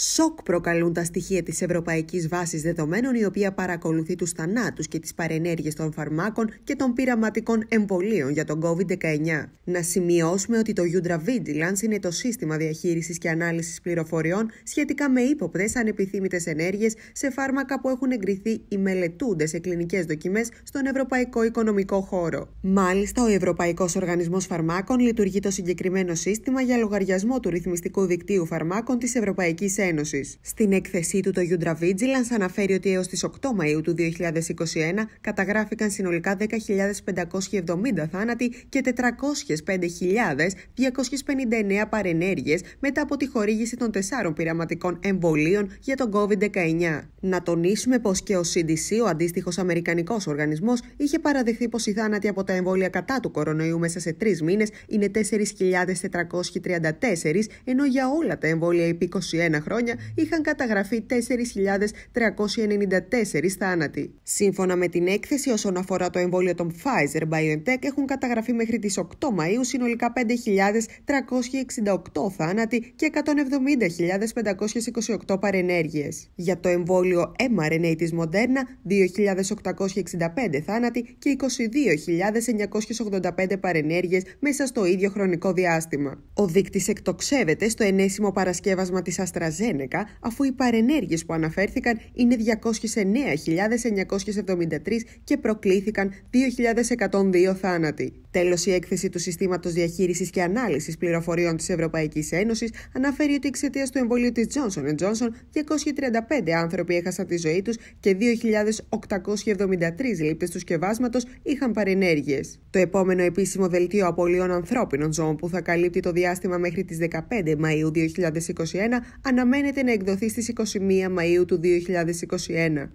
Σοκ προκαλούν τα στοιχεία της Ευρωπαϊκής Βάσης Δεδομένων, η οποία παρακολουθεί τους θανάτους και τις παρενέργειες των φαρμάκων και των πειραματικών εμβολίων για τον COVID-19. Να σημειώσουμε ότι το Udra Vigilance είναι το σύστημα διαχείρισης και ανάλυσης πληροφοριών σχετικά με ύποπτες ανεπιθύμητες ενέργειες σε φάρμακα που έχουν εγκριθεί ή μελετούνται σε κλινικές δοκιμές στον Ευρωπαϊκό Οικονομικό Χώρο. Μάλιστα, ο Ευρωπαϊκός Οργανισμός Φαρμάκων λειτουργεί το συγκεκριμένο σύστημα για λογαριασμό του ρυθμιστικού δικτύου φαρμάκων της Ευρωπαϊκής Ένωσης. Ένωση. Στην έκθεσή του, το Udra Vigilance αναφέρει ότι έως τις 8 Μαου του 2021 καταγράφηκαν συνολικά 10.570 θάνατοι και 405.259 παρενέργειες μετά από τη χορήγηση των τεσσάρων πειραματικών εμβολίων για τον COVID-19. Να τονίσουμε πως και ο CDC, ο αντίστοιχος Αμερικανικός οργανισμός, είχε παραδεχθεί πως οι θάνατοι από τα εμβόλια κατά του κορονοϊού μέσα σε τρεις μήνες είναι 4.434, ενώ για όλα τα εμβόλια επί 21 χρόνια χρόνια είχαν καταγραφεί 4.394 θάνατοι. Σύμφωνα με την έκθεση, όσον αφορά το εμβόλιο των Pfizer BioNTech, έχουν καταγραφεί μέχρι τις 8 Μαου συνολικά 5.368 θάνατοι και 170.528 παρενέργειες. Για το εμβόλιο mRNA της Moderna, 2.865 θάνατοι και 22.985 παρενέργειες μέσα στο ίδιο χρονικό διάστημα. Ο δείκτης εκτοξεύεται στο ενέσιμο παρασκεύασμα της Αστραζέ αφού οι παρενέργειες που αναφέρθηκαν είναι 209.973 και προκλήθηκαν 2.102 θάνατοι. Τέλος, η έκθεση του Συστήματος Διαχείρισης και Ανάλυσης Πληροφοριών της Ευρωπαϊκής Ένωσης αναφέρει ότι εξαιτίας του εμβολίου της Johnson Johnson 235 άνθρωποι έχασαν τη ζωή τους και 2.873 λήπτες του σκευάσματος είχαν παρενέργειες. Το επόμενο επίσημο δελτίο απολύων ανθρώπινων ζώων που θα καλύπτει το διάστημα μέχρι τις 15 Μαου 2021 αναμένεται αναμένεται να εκδοθεί στις 21 Μαΐου του 2021.